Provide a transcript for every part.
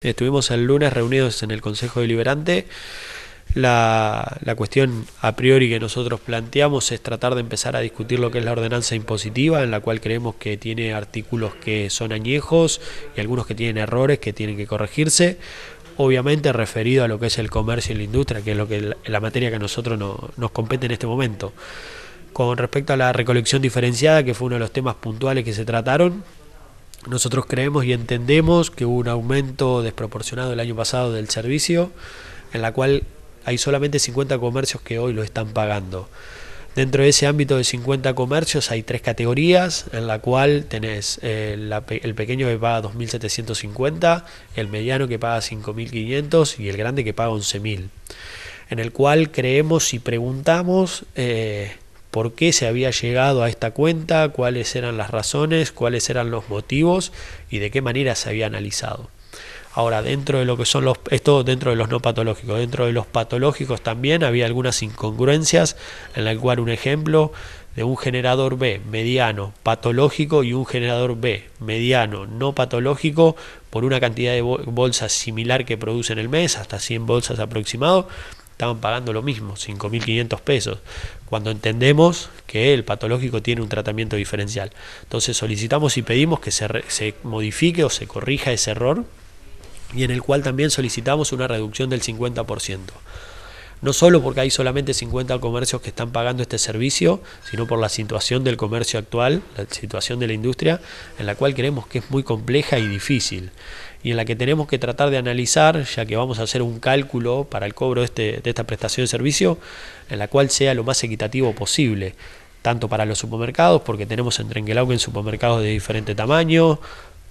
Estuvimos el lunes reunidos en el Consejo Deliberante. La, cuestión a priori que nosotros planteamos es tratar de empezar a discutir lo que es la ordenanza impositiva, en la cual creemos que tiene artículos que son añejos y algunos que tienen errores que tienen que corregirse. Obviamente referido a lo que es el comercio y la industria, que es lo que la, materia que a nosotros nos compete en este momento. Con respecto a la recolección diferenciada, que fue uno de los temas puntuales que se trataron, nosotros creemos y entendemos que hubo un aumento desproporcionado el año pasado del servicio, en la cual hay solamente 50 comercios que hoy lo están pagando. Dentro de ese ámbito de 50 comercios hay tres categorías, en la cual tenés eh, el pequeño que paga 2.750, el mediano que paga 5.500 y el grande que paga 11.000, en el cual creemos y preguntamos... Eh, por qué se había llegado a esta cuenta, cuáles eran las razones, cuáles eran los motivos y de qué manera se había analizado. Ahora, dentro de lo que son los, esto dentro de los no patológicos, dentro de los patológicos también había algunas incongruencias, en la cual un ejemplo de un generador B mediano patológico y un generador B mediano no patológico por una cantidad de bolsas similar que producen en el mes, hasta 100 bolsas aproximado, estaban pagando lo mismo, 5.500 pesos, cuando entendemos que el patológico tiene un tratamiento diferencial. Entonces solicitamos y pedimos que se, se modifique o se corrija ese error y en el cual también solicitamos una reducción del 50% no solo porque hay solamente 50 comercios que están pagando este servicio, sino por la situación del comercio actual, la situación de la industria, en la cual creemos que es muy compleja y difícil, y en la que tenemos que tratar de analizar, ya que vamos a hacer un cálculo para el cobro de, este, esta prestación de servicio, en la cual sea lo más equitativo posible tanto para los supermercados, porque tenemos en supermercados de diferente tamaño,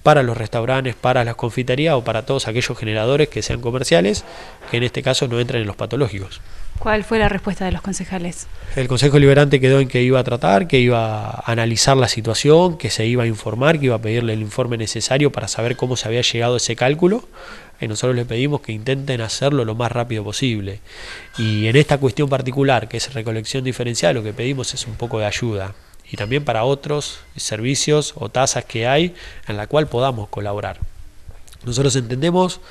para los restaurantes, para las confiterías o para todos aquellos generadores que sean comerciales, que en este caso no entran en los patológicos. ¿Cuál fue la respuesta de los concejales? El Consejo Liberante quedó en que iba a tratar, que iba a analizar la situación, que se iba a informar, que iba a pedirle el informe necesario para saber cómo se había llegado a ese cálculo. Y nosotros les pedimos que intenten hacerlo lo más rápido posible. Y en esta cuestión particular, que es recolección diferencial, lo que pedimos es un poco de ayuda y también para otros servicios o tasas que hay en la cual podamos colaborar. Nosotros entendemos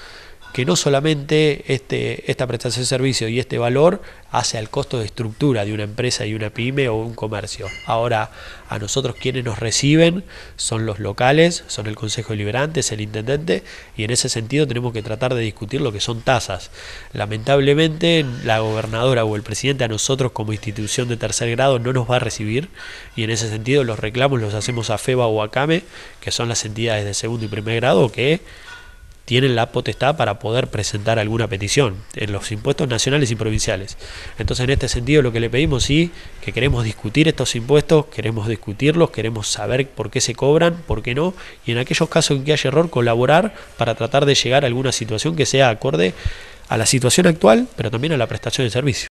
que no solamente este, esta prestación de servicio y este valor hace al costo de estructura de una empresa y una pyme o un comercio. Ahora, a nosotros quienes nos reciben son los locales, son el Consejo Deliberante, es el Intendente, y en ese sentido tenemos que tratar de discutir lo que son tasas. Lamentablemente, la gobernadora o el presidente a nosotros como institución de tercer grado no nos va a recibir, y en ese sentido los reclamos los hacemos a FEBA o a CAME, que son las entidades de segundo y primer grado que tienen la potestad para poder presentar alguna petición en los impuestos nacionales y provinciales. Entonces, en este sentido, lo que le pedimos sí, que queremos discutir estos impuestos, queremos discutirlos, queremos saber por qué se cobran, por qué no, y en aquellos casos en que haya error, colaborar para tratar de llegar a alguna situación que sea acorde a la situación actual, pero también a la prestación de servicio.